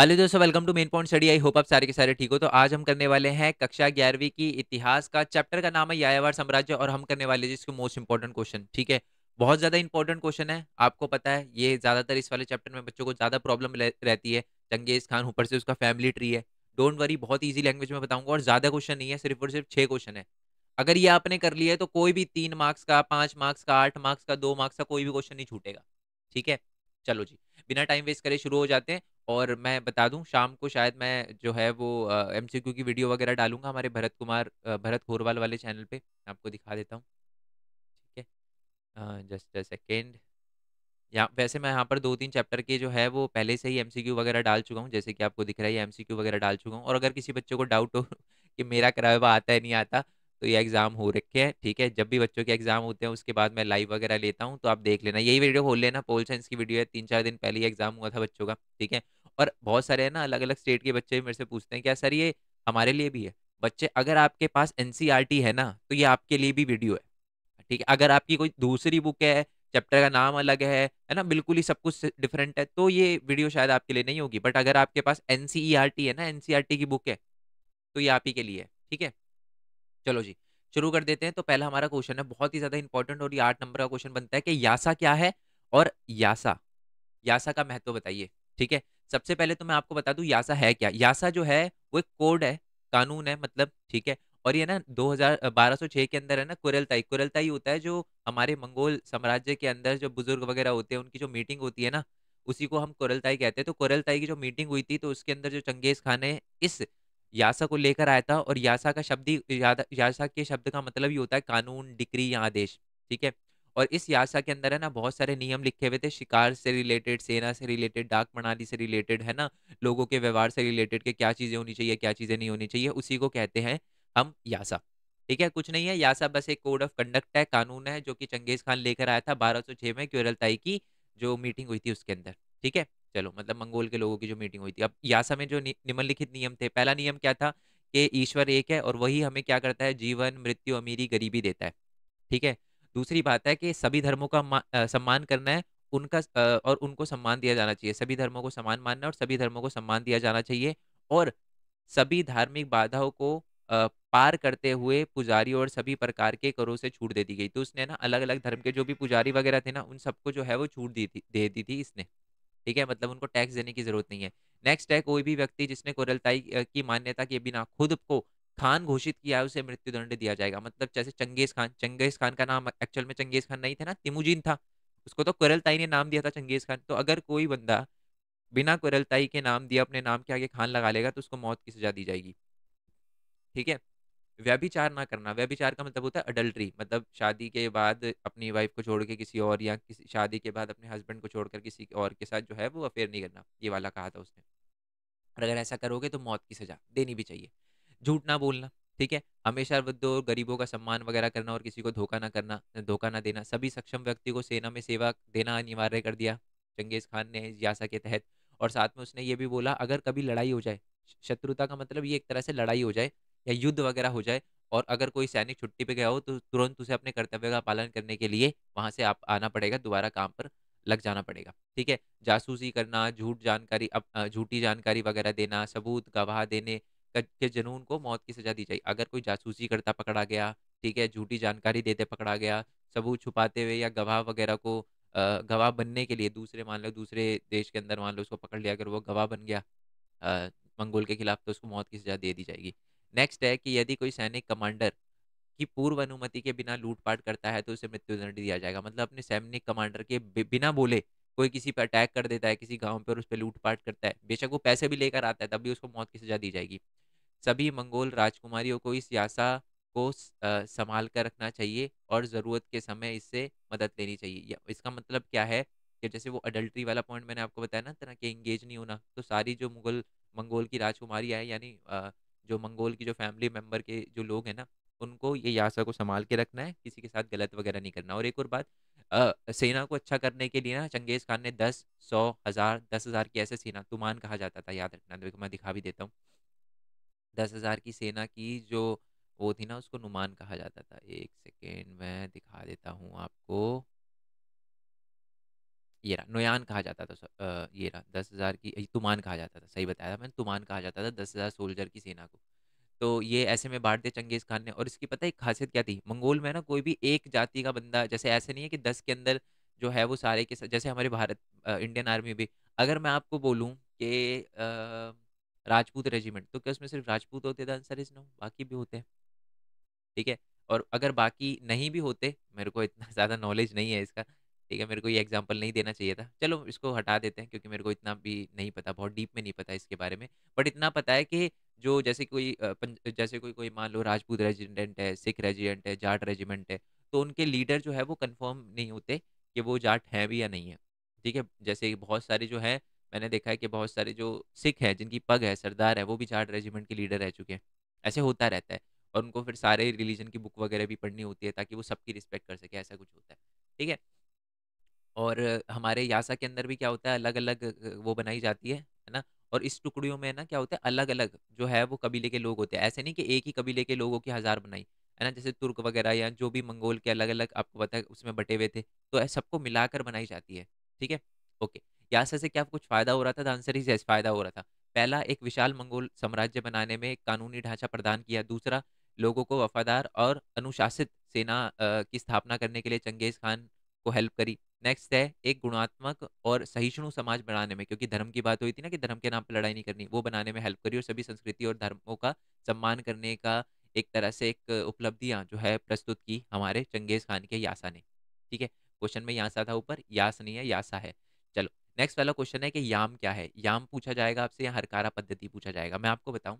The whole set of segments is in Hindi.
हेलो दोस्तों welcome to main point study I hope आप सारे के सारे ठीक हो तो आज हम करने वाले हैं कक्षा ग्यारहवीं की इतिहास का चैप्टर का नाम है यायावर साम्राज्य और हम करने वाले जिसको मोस्ट इंपॉर्टेंट क्वेश्चन ठीक है बहुत ज़्यादा इंपॉर्टेंट क्वेश्चन है आपको पता है ये ज़्यादातर इस वाले चैप्टर में बच्चों को ज़्यादा प्रॉब्लम रहती है चंगेज़ खान ऊपर से उसका फैमिली ट्री है डोंट वरी बहुत ईजी लैंग्वेज में बताऊंगा और ज़्यादा क्वेश्चन नहीं है सिर्फ और सिर्फ छः क्वेश्चन है अगर ये आपने कर लिया है तो कोई भी तीन मार्क्स का पाँच मार्क्स का आठ मार्क्स का दो मार्क्स का कोई भी क्वेश्चन नहीं छूटेगा ठीक है चलो जी बिना टाइम वेस्ट करे शुरू हो जाते हैं और मैं बता दूँ शाम को शायद मैं जो है वो एम uh, की वीडियो वगैरह डालूंगा हमारे भरत कुमार uh, भरत होरवाल वाले चैनल पे मैं आपको दिखा देता हूँ ठीक है जस्ट अ सेकेंड यहाँ वैसे मैं यहाँ पर दो तीन चैप्टर के जो है वो पहले से ही एम वगैरह डाल चुका हूँ जैसे कि आपको दिख रहा है एमसीक्यू वगैरह डाल चुका हूँ और अगर किसी बच्चे को डाउट हो कि मेरा कराया हुआ आता है नहीं आता तो ये एग्ज़ाम हो रखे हैं ठीक है जब भी बच्चों के एग्ज़ाम होते हैं उसके बाद मैं लाइव वगैरह लेता हूँ तो आप देख लेना यही वीडियो खोल लेना पोल साइंस की वीडियो है तीन चार दिन पहले ही एग्ज़ाम हुआ था बच्चों का ठीक है और बहुत सारे हैं ना अलग अलग स्टेट के बच्चे मेरे से पूछते हैं क्या सर ये हमारे लिए भी है बच्चे अगर आपके पास एन e है ना तो ये आपके लिए भी वीडियो है ठीक है अगर आपकी कोई दूसरी बुक है चैप्टर का नाम अलग है है ना बिल्कुल ही सब कुछ डिफरेंट है तो ये वीडियो शायद आपके लिए नहीं होगी बट अगर आपके पास एन e है ना एन e की बुक है तो ये आप ही के लिए है ठीक है चलो जी शुरू कर देते हैं तो पहला हमारा क्वेश्चन है बहुत ही ज़्यादा इंपॉर्टेंट और ये आठ नंबर का क्वेश्चन बनता है कि यासा क्या है और यासा यासा का महत्व बताइए ठीक है सबसे पहले तो मैं आपको बता दूं यासा है क्या यासा जो है वो एक कोड है कानून है मतलब ठीक है और ये ना दो हजार के अंदर है ना कुरलताई कुरलताई होता है जो हमारे मंगोल साम्राज्य के अंदर जो बुजुर्ग वगैरह होते हैं उनकी जो मीटिंग होती है ना उसी को हम कुरलताई कहते हैं तो कुरलताई की जो मीटिंग हुई थी तो उसके अंदर जो चंगेज खान है इस यासा को लेकर आया था और यासा का शब्द ही यासा के शब्द का मतलब ये होता है कानून डिक्री या आदेश ठीक है और इस यासा के अंदर है ना बहुत सारे नियम लिखे हुए थे शिकार से रिलेटेड सेना से रिलेटेड डाक प्रणाली से रिलेटेड है ना लोगों के व्यवहार से रिलेटेड के क्या चीज़ें होनी चाहिए क्या चीज़ें नहीं होनी चाहिए उसी को कहते हैं हम यासा ठीक है कुछ नहीं है यासा बस एक कोड ऑफ कंडक्ट है कानून है जो कि चंगेज खान लेकर आया था बारह में क्यूरलताई की जो मीटिंग हुई थी उसके अंदर ठीक है चलो मतलब मंगोल के लोगों की जो मीटिंग हुई थी अब यासा में जो निम्नलिखित नियम थे पहला नियम क्या था कि ईश्वर एक है और वही हमें क्या करता है जीवन मृत्यु अमीरी गरीबी देता है ठीक है दूसरी बात है कि सभी धर्मों का सम्मान करना है उनका और उनको सम्मान दिया जाना चाहिए सभी धर्मों को सम्मान मानना और सभी धर्मों को सम्मान दिया जाना चाहिए और सभी धार्मिक बाधाओं को पार करते हुए पुजारी और सभी प्रकार के करों से छूट दे दी गई तो उसने ना अलग अलग धर्म के जो भी पुजारी वगैरह थे ना उन सबको जो है वो छूट दी थी दे दी थी इसने ठीक है मतलब उनको टैक्स देने की जरूरत नहीं है नेक्स्ट है कोई भी व्यक्ति जिसने कोरलताई की मान्यता के बिना खुद को खान घोषित किया है उसे मृत्युदंड दिया जाएगा मतलब जैसे चंगेज खान चंगेज खान का नाम एक्चुअल में चंगेज खान नहीं था ना तिमुजीन था उसको तो कुरलताई ने नाम दिया था चंगेज खान तो अगर कोई बंदा बिना कुरलताई के नाम दिया अपने नाम के आगे खान लगा लेगा तो उसको मौत की सजा दी जाएगी ठीक है व्यभिचार ना करना व्यभिचार का मतलब होता है अडल्ट्री मतलब शादी के बाद अपनी वाइफ को छोड़ के किसी और या किसी शादी के बाद अपने हस्बैंड को छोड़कर किसी और के साथ जो है वो अफेयर नहीं करना ये वाला कहा था उसने और अगर ऐसा करोगे तो मौत की सजा देनी भी चाहिए झूठ ना बोलना ठीक है हमेशा और गरीबों का सम्मान वगैरह करना और किसी को धोखा ना करना धोखा ना देना सभी सक्षम व्यक्ति को सेना में सेवा देना अनिवार्य कर दिया चंगेज खान ने यासा के तहत और साथ में उसने ये भी बोला अगर कभी लड़ाई हो जाए शत्रुता का मतलब ये एक तरह से लड़ाई हो जाए या युद्ध वगैरह हो जाए और अगर कोई सैनिक छुट्टी पे गया हो तो तुरंत उसे अपने कर्तव्य का पालन करने के लिए वहाँ से आप आना पड़ेगा दोबारा काम पर लग जाना पड़ेगा ठीक है जासूसी करना झूठ जानकारी झूठी जानकारी वगैरह देना सबूत गवाह देने के जनून को मौत की सजा दी जाए अगर कोई जासूसी करता पकड़ा गया ठीक है झूठी जानकारी देते पकड़ा गया सबूत छुपाते हुए या गवाह वगैरह को गवाह बनने के लिए दूसरे मान लो दूसरे देश के अंदर मान लो उसको पकड़ लिया अगर वो गवाह बन गया मंगोल के खिलाफ तो उसको मौत की सजा दे दी जाएगी नेक्स्ट है कि यदि कोई सैनिक कमांडर की पूर्व अनुमति के बिना लूटपाट करता है तो उसे मृत्युदंड दिया जाएगा मतलब अपने सैनिक कमांडर के बिना बोले कोई किसी पर अटैक कर देता है किसी गांव पर उस पर लूटपाट करता है बेशक वो पैसे भी लेकर आता है तब भी उसको मौत की सजा दी जाएगी सभी मंगोल राजकुमारियों को इस यासा को संभाल कर रखना चाहिए और ज़रूरत के समय इससे मदद लेनी चाहिए इसका मतलब क्या है कि जैसे वो अडल्ट्री वाला पॉइंट मैंने आपको बताया ना तरह के इंगेज नहीं होना तो सारी जो मुगल मंगोल की राजकुमारी आए यानी जो मंगोल की जो फैमिली मेम्बर के जो लोग हैं ना उनको ये यासा को संभाल के रखना है किसी के साथ गलत वगैरह नहीं करना और एक और बात आ, सेना को अच्छा करने के लिए ना चंगेज़ खान ने दस सौ हज़ार दस हज़ार की ऐसे सेना तुमान कहा जाता था याद रखना देखो मैं दिखा भी देता हूँ दस हजार की सेना की जो वो थी ना उसको नुमान कहा जाता था एक सेकेंड मैं दिखा देता हूँ आपको ये रहा नोयान कहा जाता था ये रहा दस हजार की तुमान कहा जाता था सही बताया था मैंने तुमान कहा जाता था दस हजार सोल्जर की सेना को तो ये ऐसे में बांट दिया चंगेज खान ने और इसकी पता है एक खासियत क्या थी मंगोल में ना कोई भी एक जाति का बंदा जैसे ऐसे नहीं है कि दस के अंदर जो है वो सारे के जैसे हमारे भारत इंडियन आर्मी भी अगर मैं आपको बोलूँ कि राजपूत रेजिमेंट तो क्या उसमें सिर्फ राजपूत होते द आंसर इज नो बाकी भी होते हैं ठीक है और अगर बाकी नहीं भी होते मेरे को इतना ज़्यादा नॉलेज नहीं है इसका ठीक है मेरे को ये एग्जाम्पल नहीं देना चाहिए था चलो इसको हटा देते हैं क्योंकि मेरे को इतना भी नहीं पता बहुत डीप में नहीं पता इसके बारे में बट इतना पता है कि जो जैसे कोई जैसे कोई कोई मान लो राजपूत रेजिडेंट है सिख रेजिडेंट है जाट रेजिमेंट है तो उनके लीडर जो है वो कन्फर्म नहीं होते कि वो जाट हैं भी या नहीं है ठीक है जैसे बहुत सारे जो हैं मैंने देखा है कि बहुत सारे जो सिख हैं जिनकी पग है सरदार है वो भी चार्ट रेजिमेंट के लीडर रह चुके हैं ऐसे होता रहता है और उनको फिर सारे रिलीजन की बुक वगैरह भी पढ़नी होती है ताकि वो सबकी रिस्पेक्ट कर सके ऐसा कुछ होता है ठीक है और हमारे यासा के अंदर भी क्या होता है अलग अलग वो बनाई जाती है है ना और इस टुकड़ियों में ना क्या होता है अलग अलग जो है वो कबीले के लोग होते हैं ऐसे नहीं कि एक ही कबीले के लोगों की हज़ार बनाई है ना जैसे तुर्क वगैरह या जो भी मंगोल के अलग अलग आपको पता है उसमें बटे हुए थे तो सबको मिलाकर बनाई जाती है ठीक है ओके यासा से क्या कुछ फ़ायदा हो रहा था आंसर इज यस फ़ायदा हो रहा था पहला एक विशाल मंगोल साम्राज्य बनाने में कानूनी ढांचा प्रदान किया दूसरा लोगों को वफादार और अनुशासित सेना की स्थापना करने के लिए चंगेज़ खान को हेल्प करी नेक्स्ट है एक गुणात्मक और सहिष्णु समाज बनाने में क्योंकि धर्म की बात हुई थी ना कि धर्म के नाम पर लड़ाई नहीं करनी वो बनाने में हेल्प करी और सभी संस्कृति और धर्मों का सम्मान करने का एक तरह से एक उपलब्धियाँ जो है प्रस्तुत की हमारे चंगेज़ खान के यासा ने ठीक है क्वेश्चन में यासा था ऊपर यास नहीं है यासा है नेक्स्ट वाला क्वेश्चन है कि याम क्या है याम पूछा जाएगा आपसे या हरकारा पद्धति पूछा जाएगा मैं आपको बताऊं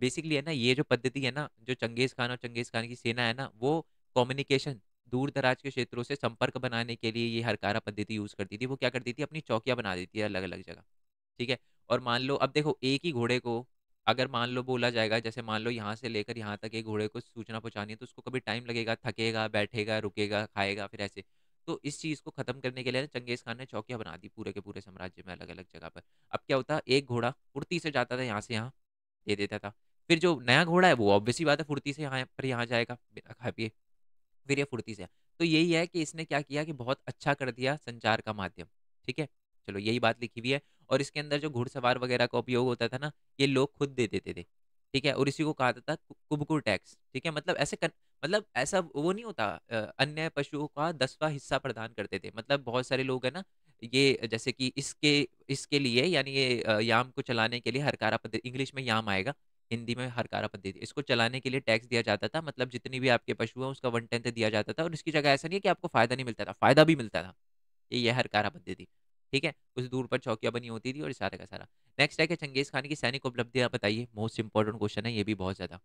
बेसिकली है ना ये जो पद्धति है ना जो चंगेज़ खान और चंगेज़ खान की सेना है ना वो कम्युनिकेशन दूर दराज के क्षेत्रों से संपर्क बनाने के लिए ये हरकारा पद्धति यूज़ करती थी वो क्या करती थी अपनी चौकियाँ बना देती है अलग अलग जगह ठीक है और मान लो अब देखो एक ही घोड़े को अगर मान लो बोला जाएगा जैसे मान लो यहाँ से लेकर यहाँ तक एक घोड़े को सूचना पहुँचानी है तो उसको कभी टाइम लगेगा थकेगा बैठेगा रुकेगा खाएगा फिर ऐसे तो इस चीज़ को ख़त्म करने के लिए ना चंगेज़ खान ने चौकियाँ बना दी पूरे के पूरे साम्राज्य में अलग अलग जगह पर अब क्या होता एक घोड़ा फुर्ती से जाता था यहाँ से यहाँ दे देता था फिर जो नया घोड़ा है वो ऑब्वियसली बात है फुर्ती से यहाँ पर यहाँ जाएगा बिना खा पिए फिर ये फुर्ती से तो यही है कि इसने क्या किया कि बहुत अच्छा कर दिया संचार का माध्यम ठीक है चलो यही बात लिखी हुई है और इसके अंदर जो घुड़सवार वगैरह का उपयोग होता था ना ये लोग खुद दे देते थे ठीक है और इसी को कहा जाता था कुबकुर टैक्स ठीक है मतलब ऐसे कर, मतलब ऐसा वो नहीं होता अन्य पशुओं का दसवा हिस्सा प्रदान करते थे। मतलब बहुत सारे लोग हैं ना, ये जैसे कि इसके इसके लिए यानी ये याम को चलाने के लिए हरकारा पद्धति इंग्लिश में याम आएगा, हिंदी में हरकारा पद्धति। इसको चलाने के लिए टैक्स दिया जाता था, मतलब जितनी भी आपके पशु हैं उसका वन टेंथ दिया जाता था और इसकी जगह ऐसा नहीं है कि आपको फ़ायदा नहीं मिलता था, फ़ायदा भी मिलता था। ये है हरकारा पद्धति, ठीक है? कुछ दूर पर चौकियाँ बनी होती थी और सारा का सारा। नेक्स्ट है कि चंगेज़ खान की सैनिक उपलब्धियाँ बताइए? मोस्ट इंपॉर्टेंट क्वेश्चन है ये भी बहुत ज़्यादा।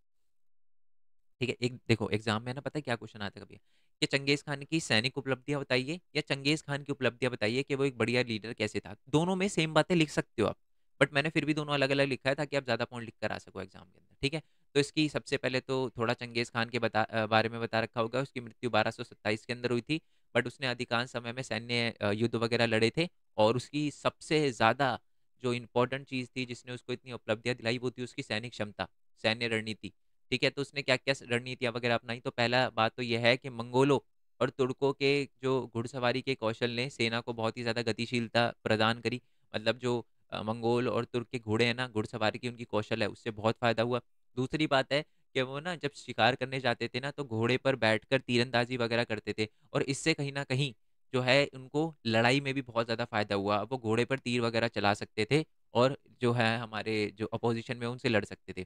ठीक है एक देखो एग्जाम में ना पता है क्या क्वेश्चन आता है कभी कि चंगेज खान की सैनिक उपलब्धियां बताइए या चंगेज खान की उपलब्धियाँ बताइए कि वो एक बढ़िया लीडर कैसे था दोनों में सेम बातें लिख सकते हो आप बट मैंने फिर भी दोनों अलग अलग लिखा है ताकि आप ज़्यादा पॉइंट लिख कर आ सको एग्जाम के अंदर ठीक है तो इसकी सबसे पहले तो थोड़ा चंगेज़ खान के बता बारे में बता रखा होगा उसकी मृत्यु सत्ताईस के अंदर हुई थी बट उसने अधिकांश समय में सैन्य युद्ध वगैरह लड़े थे और उसकी सबसे ज़्यादा जो इंपॉर्टेंट चीज़ थी जिसने उसको इतनी उपलब्धियाँ दिलाई वो थी उसकी सैनिक क्षमता सैन्य रणनीति ठीक है तो उसने क्या क्या रणनीतियाँ वगैरह अपनाई तो पहला बात तो यह है कि मंगोलों और तुर्कों के जो घुड़सवारी के कौशल ने सेना को बहुत ही ज़्यादा गतिशीलता प्रदान करी मतलब जो मंगोल और तुर्क के घोड़े हैं ना घुड़सवारी की उनकी कौशल है उससे बहुत फ़ायदा हुआ दूसरी बात है कि वो ना जब शिकार करने जाते थे ना तो घोड़े पर बैठकर तीरंदाजी वगैरह करते थे और इससे कहीं ना कहीं जो है उनको लड़ाई में भी बहुत ज़्यादा फ़ायदा हुआ वो घोड़े पर तीर वगैरह चला सकते थे और जो है हमारे जो अपोजिशन में उनसे लड़ सकते थे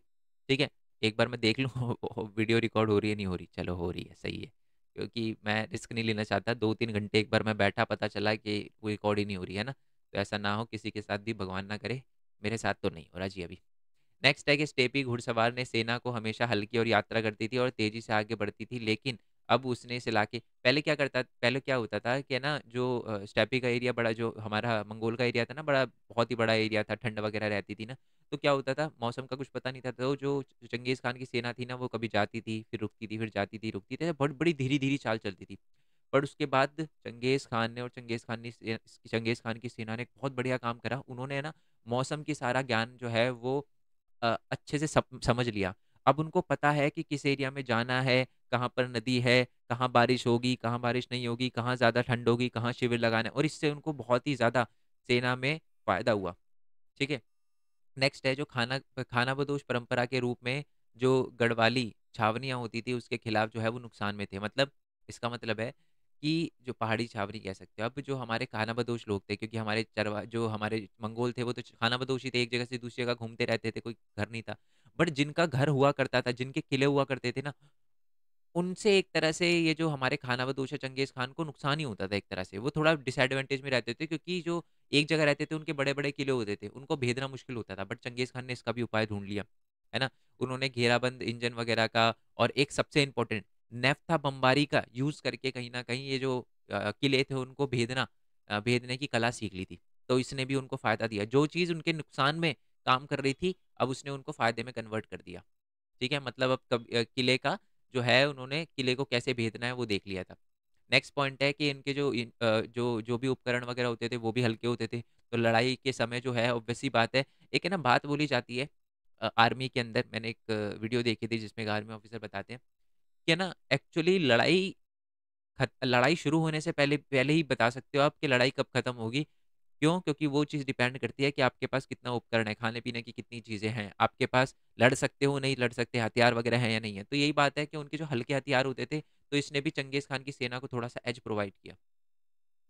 ठीक है एक बार मैं देख लूँ वीडियो रिकॉर्ड हो रही है नहीं हो रही चलो हो रही है सही है क्योंकि मैं रिस्क नहीं लेना चाहता दो तीन घंटे एक बार मैं बैठा पता चला कि वो रिकॉर्ड ही नहीं हो रही है ना तो ऐसा ना हो किसी के साथ भी भगवान ना करे मेरे साथ तो नहीं हो रहा जी अभी नेक्स्ट है कि स्टेपी घुड़सवार ने सेना को हमेशा हल्की और यात्रा करती थी और तेजी से आगे बढ़ती थी लेकिन अब उसने से लाके पहले क्या करता पहले क्या होता था कि ना जो स्टेपी का एरिया बड़ा जो हमारा मंगोल का एरिया था ना बड़ा बहुत ही बड़ा एरिया था ठंड वगैरह रहती थी ना तो क्या होता था मौसम का कुछ पता नहीं था तो जो चंगेज़ खान की सेना थी ना वो कभी जाती थी फिर रुकती थी फिर जाती थी रुकती थी बहुत बड़ी धीरे धीरे चाल चलती थी पर उसके बाद चंगेज़ खान ने और चंगेज़ खान ने चंगेज़ खान की सेना ने बहुत बढ़िया काम करा उन्होंने ना मौसम की सारा ज्ञान जो है वो अच्छे से समझ लिया अब उनको पता है कि किस एरिया में जाना है कहाँ पर नदी है कहाँ बारिश होगी कहाँ बारिश नहीं होगी कहाँ ज़्यादा ठंड होगी कहाँ शिविर लगाना है और इससे उनको बहुत ही ज़्यादा सेना में फ़ायदा हुआ ठीक है नेक्स्ट है जो खाना खाना बदोश परंपरा के रूप में जो गढ़वाली छावनियाँ होती थी उसके खिलाफ जो है वो नुकसान में थे मतलब इसका मतलब है कि जो पहाड़ी छावनी कह सकते हो अब जो हमारे खाना बदोश लोग थे क्योंकि हमारे चरवा जो हमारे मंगोल थे वो तो खाना बदोश ही थे एक जगह से दूसरी जगह घूमते रहते थे कोई घर नहीं था बट जिनका घर हुआ करता था जिनके किले हुआ करते थे ना उनसे एक तरह से ये जो हमारे खानावदोश है चंगेज़ खान को नुकसान ही होता था एक तरह से। वो थोड़ा डिसएडवांटेज में रहते थे क्योंकि जो एक जगह रहते थे उनके बड़े-बड़े किले होते थे, उनको भेदना मुश्किल होता था बट चंगेज़ खान ने इसका भी उपाय ढूंढ लिया, है ना? उन्होंने घेराबंद इंजन वगैरह का और एक सबसे इम्पोर्टेंट नेफ्था बम्बारी का यूज़ करके कहीं ना कहीं ये जो किले थे उनको भेदना भेदने की कला सीख ली थी। तो इसने भी उनको फ़ायदा दिया, जो चीज़ उनके नुकसान में काम कर रही थी अब उसने उनको फ़ायदे में कन्वर्ट कर दिया। ठीक है? मतलब अब किले का जो है उन्होंने किले को कैसे भेदना है वो देख लिया था नेक्स्ट पॉइंट है कि इनके जो इन, जो जो भी उपकरण वगैरह होते थे वो भी हल्के होते थे तो लड़ाई के समय जो है ऑब्वियसली बात है एक है ना बात बोली जाती है आर्मी के अंदर मैंने एक वीडियो देखी थी जिसमें आर्मी ऑफिसर बताते हैं कि ना एक्चुअली लड़ाई खत, लड़ाई शुरू होने से पहले पहले ही बता सकते हो आप कि लड़ाई कब खत्म होगी क्यों क्योंकि वो चीज़ डिपेंड करती है कि आपके पास कितना उपकरण है खाने पीने की कितनी चीज़ें हैं आपके पास लड़ सकते हो नहीं लड़ सकते हथियार वगैरह हैं या नहीं है तो यही बात है कि उनके जो हल्के हथियार होते थे तो इसने भी चंगेज़ खान की सेना को थोड़ा सा एज प्रोवाइड किया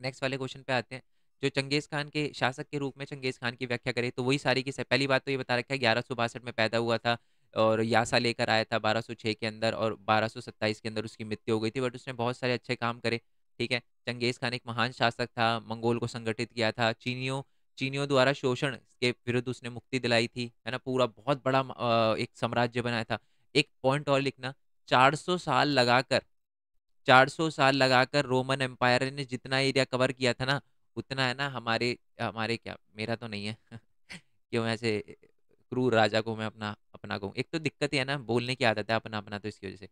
नेक्स्ट वाले क्वेश्चन पे आते हैं जो चंगेज़ खान के शासक के रूप में चंगेज़ खान की व्याख्या करें तो वही सारी की पहली बात तो ये बता रखा है ग्यारह में पैदा हुआ था और यासा लेकर आया था 1206 के अंदर और 1227 के अंदर उसकी मृत्यु हो गई थी बट उसने बहुत सारे अच्छे काम करे ठीक है चंगेज खान एक महान शासक था मंगोल को संगठित किया था चीनियों चीनियों द्वारा शोषण के विरुद्ध उसने मुक्ति दिलाई थी है ना पूरा बहुत बड़ा एक साम्राज्य बनाया था एक पॉइंट और लिखना 400 साल लगाकर 400 साल लगाकर रोमन एम्पायर ने जितना एरिया कवर किया था ना उतना है ना हमारे हमारे क्या मेरा तो नहीं है क्यों ऐसे क्रूर राजा को मैं अपना अपना कहूँ एक तो दिक्कत ही है ना बोलने की आदत है अपना अपना तो इसकी वजह से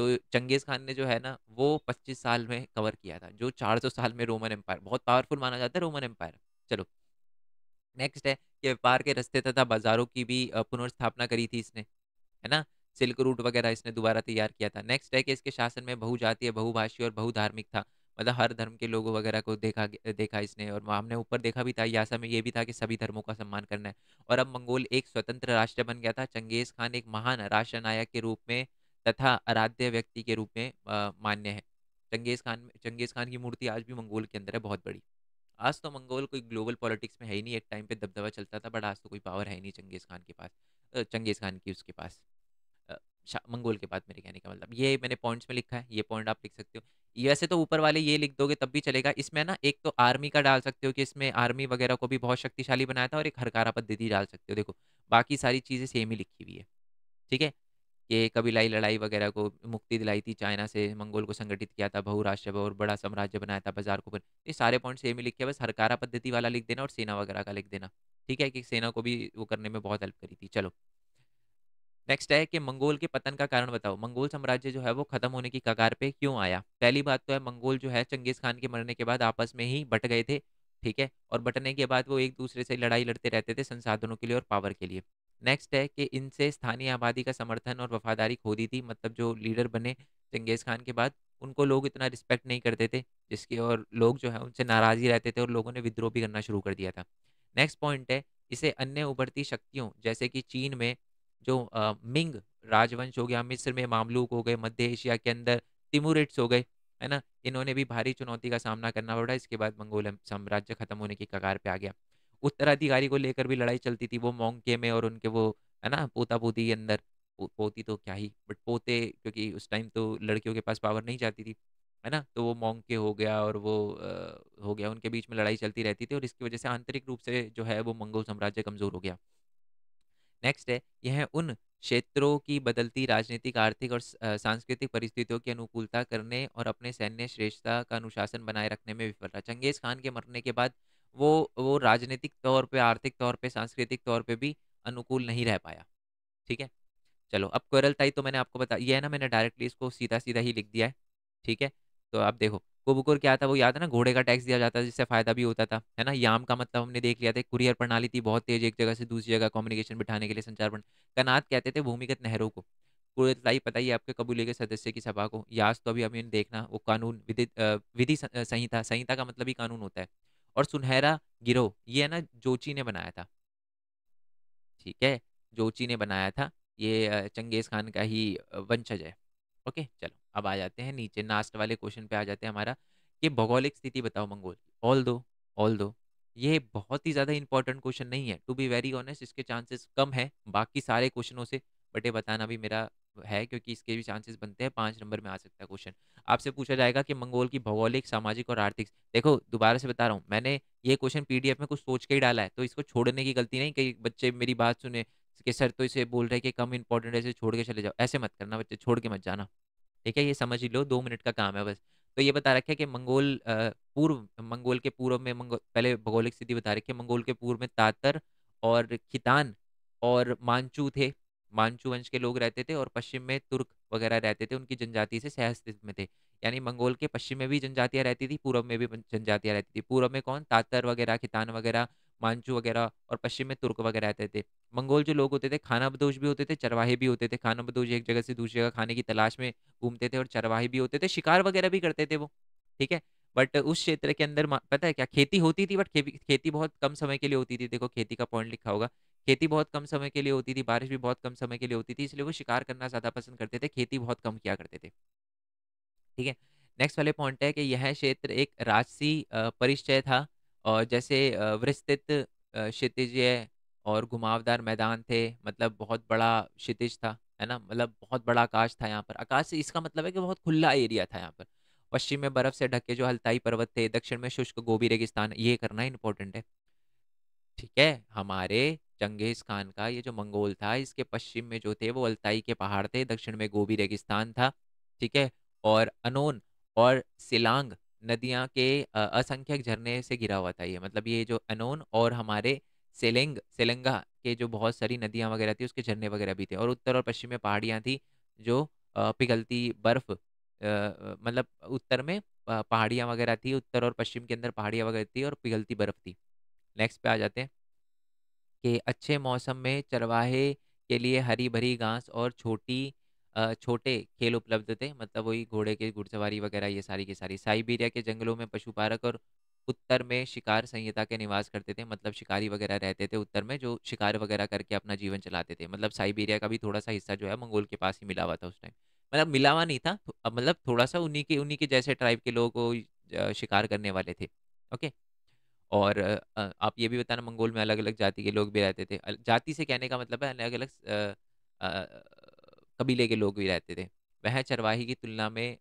तो चंगेज़ खान ने जो है ना वो 25 साल में कवर किया था जो 400 साल में रोमन एम्पायर बहुत पावरफुल माना जाता है रोमन एम्पायर चलो नेक्स्ट है कि व्यापार के रस्ते तथा बाजारों की भी पुनर्स्थापना करी थी इसने है ना सिल्क रूट वगैरह इसने दोबारा तैयार किया था नेक्स्ट है कि इसके शासन में बहुजातीय बहुभाषी और बहुधार्मिक था मतलब हर धर्म के लोगों वगैरह को देखा देखा इसने और हमने ऊपर देखा भी था यासा में ये भी था कि सभी धर्मों का सम्मान करना है और अब मंगोल एक स्वतंत्र राष्ट्र बन गया था चंगेज़ खान एक महान राष्ट्र नायक के रूप में तथा आराध्य व्यक्ति के रूप में मान्य है चंगेज खान चंगेज खान की मूर्ति आज भी मंगोल के अंदर है बहुत बड़ी आज तो मंगोल कोई ग्लोबल पॉलिटिक्स में है ही नहीं एक टाइम पे दबदबा चलता था बट आज तो कोई पावर है नहीं चंगेज़ खान के पास चंगेज़ खान की उसके पास मंगोल के बाद मेरे कहने का मतलब ये मैंने पॉइंट्स में लिखा है ये पॉइंट आप लिख सकते हो वैसे तो ऊपर वाले ये लिख दोगे तब भी चलेगा इसमें ना एक तो आर्मी का डाल सकते हो कि इसमें आर्मी वगैरह को भी बहुत शक्तिशाली बनाया था और एक हरकारा पद्धति डाल सकते हो देखो बाकी सारी चीज़ें सेम ही लिखी हुई है ठीक है ये कबीलाई लड़ाई वगैरह को मुक्ति दिलाई थी चाइना से मंगोल को संगठित किया था बहुराष्ट्र और बड़ा साम्राज्य बनाया था बाजार को बन ये सारे पॉइंट सेम ही लिखे बस हरकारा पद्धति वाला लिख देना और सेना वगैरह का लिख देना ठीक है कि सेना को भी वो करने में बहुत हेल्प करी थी चलो नेक्स्ट है कि मंगोल के पतन का कारण बताओ मंगोल साम्राज्य जो है वो खत्म होने की कगार पे क्यों आया पहली बात तो है मंगोल जो है चंगेज खान के मरने के बाद आपस में ही बट गए थे ठीक है और बटने के बाद वो एक दूसरे से लड़ाई लड़ते रहते थे संसाधनों के लिए और पावर के लिए नेक्स्ट है कि इनसे स्थानीय आबादी का समर्थन और वफादारी खो दी थी मतलब जो लीडर बने चंगेज़ खान के बाद उनको लोग इतना रिस्पेक्ट नहीं करते थे जिसके और लोग जो है उनसे ही रहते थे और लोगों ने विद्रोह भी करना शुरू कर दिया था नेक्स्ट पॉइंट है इसे अन्य उभरती शक्तियों जैसे कि चीन में जो आ, मिंग राजवंश हो गया मिस्र में मामलूक हो गए मध्य एशिया के अंदर तिमुरिट्स हो गए है ना इन्होंने भी भारी चुनौती का सामना करना पड़ा इसके बाद मंगोल साम्राज्य खत्म होने की कगार पे आ गया उत्तराधिकारी को लेकर भी लड़ाई चलती थी वो मोंगके में और उनके वो है ना पोता पोती के अंदर पो, पोती तो क्या ही बट पोते क्योंकि उस टाइम तो लड़कियों के पास पावर नहीं जाती थी है ना तो वो मोंगके हो गया और वो आ, हो गया उनके बीच में लड़ाई चलती रहती थी और इसकी वजह से आंतरिक रूप से जो है वो मंगोल साम्राज्य कमज़ोर हो गया नेक्स्ट है यह उन क्षेत्रों की बदलती राजनीतिक आर्थिक और सांस्कृतिक परिस्थितियों की अनुकूलता करने और अपने सैन्य श्रेष्ठता का अनुशासन बनाए रखने में विफल रहा चंगेज खान के मरने के बाद वो वो राजनीतिक तौर पे आर्थिक तौर पे सांस्कृतिक तौर पे भी अनुकूल नहीं रह पाया ठीक है चलो अब ताई तो मैंने आपको बताया ये है ना मैंने डायरेक्टली इसको सीधा सीधा ही लिख दिया है ठीक है तो आप देखो बुकुर क्या था वो याद है ना घोड़े का टैक्स दिया जाता था जिससे फायदा भी होता था है ना याम का मतलब हमने देख लिया था कुरियर प्रणाली थी बहुत तेज एक जगह से दूसरी जगह कम्युनिकेशन बिठाने के लिए संचार प्रणाली कनात कहते थे भूमिगत नहरों को कुरियतलाई पता ही आपके कबूले के सदस्य की सभा को यास तो अभी अभी देखना वो कानून विधि विधि संहिता संहिता का मतलब ही कानून होता है और सुनहरा गिरोह ये है ना जोची ने बनाया था ठीक है जोची ने बनाया था ये चंगेज खान का ही वंशज है ओके चलो अब आ जाते हैं नीचे लास्ट वाले क्वेश्चन पे आ जाते हैं हमारा कि भौगोलिक स्थिति बताओ मंगोल ऑल दो ऑल दो ये बहुत ही ज़्यादा इंपॉर्टेंट क्वेश्चन नहीं है टू बी वेरी ऑनेस्ट इसके चांसेस कम है बाकी सारे क्वेश्चनों से बट ये बताना भी मेरा है क्योंकि इसके भी चांसेस बनते हैं पाँच नंबर में आ सकता है क्वेश्चन आपसे पूछा जाएगा कि मंगोल की भौगोलिक सामाजिक और आर्थिक देखो दोबारा से बता रहा हूँ मैंने ये क्वेश्चन पी में कुछ सोच के ही डाला है तो इसको छोड़ने की गलती नहीं कई बच्चे मेरी बात सुने कि सर तो इसे बोल रहे हैं कि कम इंपॉर्टेंट है इसे छोड़ के चले जाओ ऐसे मत करना बच्चे छोड़ के मत जाना ठीक है ये समझ ही लो दो मिनट का काम है बस तो ये बता रखे कि मंगोल पूर्व मंगोल के पूर्व में मंगोल पहले भौगोलिक स्थिति बता रखी है मंगोल के पूर्व में तातर और खितान और मानचू थे मानचू वंश के लोग रहते थे और पश्चिम में तुर्क वगैरह रहते थे उनकी जनजाति से अस्तित्व में थे यानी मंगोल के पश्चिम में भी जनजातियाँ रहती थी पूर्व में भी जनजातियाँ रहती थी पूर्व में कौन तातर वगैरह खितान वगैरह मानचू वगैरह और पश्चिम में तुर्क वगैरह रहते थे मंगोल जो लोग होते थे खाना बदोश भी होते थे चरवाहे भी होते थे खाना बदोश एक जगह से दूसरी जगह खाने की तलाश में घूमते थे और चरवाहे भी होते थे शिकार वगैरह भी करते थे वो ठीक है बट उस क्षेत्र के अंदर पता है क्या खेती होती थी बट खेती बहुत कम समय के लिए होती थी देखो खेती का पॉइंट लिखा होगा खेती बहुत कम समय के लिए होती थी बारिश भी बहुत कम समय के लिए होती थी इसलिए वो शिकार करना ज़्यादा पसंद करते थे खेती बहुत कम किया करते थे ठीक है नेक्स्ट वाले पॉइंट है कि यह क्षेत्र एक राजसी परिचय था और जैसे विस्तृत क्षितिजीय और घुमावदार मैदान थे मतलब बहुत बड़ा क्षितिज था है ना मतलब बहुत बड़ा आकाश था यहाँ पर आकाश से इसका मतलब है कि बहुत खुला एरिया था यहाँ पर पश्चिम में बर्फ से ढके जो हल्ताई पर्वत थे दक्षिण में शुष्क गोभी रेगिस्तान ये करना इंपॉर्टेंट है ठीक है हमारे चंगेज़ खान का ये जो मंगोल था इसके पश्चिम में जो थे वो अल्ताई के पहाड़ थे दक्षिण में गोभी रेगिस्तान था ठीक है और अनोन और सिलांग नदियाँ के असंख्यक झरने से घिरा हुआ था ये मतलब ये जो अनोन और हमारे सेलेंग सेलंगा के जो बहुत सारी नदियाँ वगैरह थी उसके झरने वगैरह भी थे और उत्तर और पश्चिम में पहाड़ियाँ थी जो पिघलती बर्फ मतलब उत्तर में पहाड़ियाँ वगैरह थी उत्तर और पश्चिम के अंदर पहाड़ियाँ वगैरह थी और पिघलती बर्फ थी नेक्स्ट पे आ जाते हैं कि अच्छे मौसम में चरवाहे के लिए हरी भरी घास और छोटी छोटे खेल उपलब्ध थे मतलब वही घोड़े के घुड़सवारी वगैरह ये सारी की सारी साइबेरिया के जंगलों में पशुपालक और उत्तर में शिकार संहिता के निवास करते थे मतलब शिकारी वगैरह रहते थे उत्तर में जो शिकार वगैरह करके अपना जीवन चलाते थे मतलब साइबेरिया का भी थोड़ा सा हिस्सा जो है मंगोल के पास ही मिला हुआ था उस टाइम मतलब मिला हुआ नहीं था मतलब थोड़ा सा उन्हीं के उन्हीं के जैसे ट्राइब के लोग शिकार करने वाले थे ओके और आप ये भी बताना मंगोल में अलग-अलग जाति के लोग भी रहते थे। जाति से कहने का मतलब है अलग-अलग कबीले के लोग भी रहते थे। वह चरवाही की तुलना में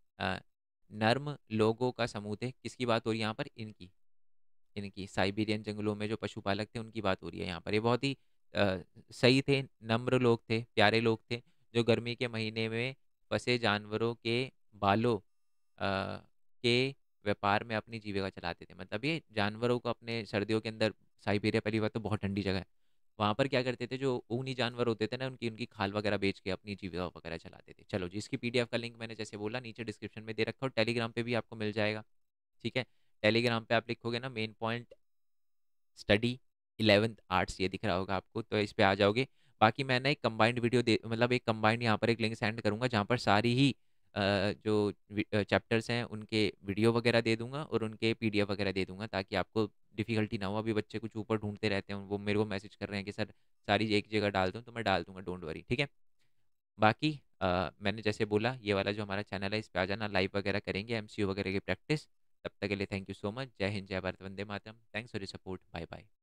नर्म लोगों का समूह थे। किसकी बात हो रही है यहाँ पर? इनकी, इनकी। साइबेरियन जंगलों में जो पशुपालक थे उनकी बात हो रही है यहाँ पर। ये बहुत ही सही थे, नम्र लोग थे, प्यारे लोग थे, जो गर्मी के महीने में फंसे जानवरों के बालों के व्यापार में अपनी जीविका चलाते थे मतलब ये जानवरों को अपने सर्दियों के अंदर साइबेरिया पहली बार तो बहुत ठंडी जगह है वहाँ पर क्या करते थे जो ऊनी जानवर होते थे ना उनकी उनकी खाल वगैरह बेच के अपनी जीविका वगैरह चलाते थे चलो जी इसकी पीडीएफ का लिंक मैंने जैसे बोला नीचे डिस्क्रिप्शन में दे रखा और टेलीग्राम पर भी आपको मिल जाएगा ठीक है टेलीग्राम पर आप लिखोगे ना main point study eleventh arts ये दिख रहा होगा आपको तो इस पर आ जाओगे बाकी मैं ना एक कंबाइंड वीडियो दे मतलब एक कंबाइंड यहाँ पर एक लिंक सेंड करूँगा जहाँ पर सारी ही जो चैप्टर्स हैं उनके वीडियो वगैरह दे दूंगा और उनके पीडीएफ वगैरह दे दूंगा ताकि आपको डिफ़िकल्टी ना हो अभी बच्चे कुछ ऊपर ढूंढते रहते हैं वो मेरे को मैसेज कर रहे हैं कि सर सारी एक जगह डाल दूँ तो मैं डाल दूंगा डोंट वरी ठीक है बाकी आ, मैंने जैसे बोला ये वाला जो हमारा चैनल है इस पर आ जाना लाइव वगैरह करेंगे एम वगैरह की प्रैक्टिस तब तक के लिए थैंक यू सो मच जय हिंद जय भारत वंदे मातरम thanks for your support bye bye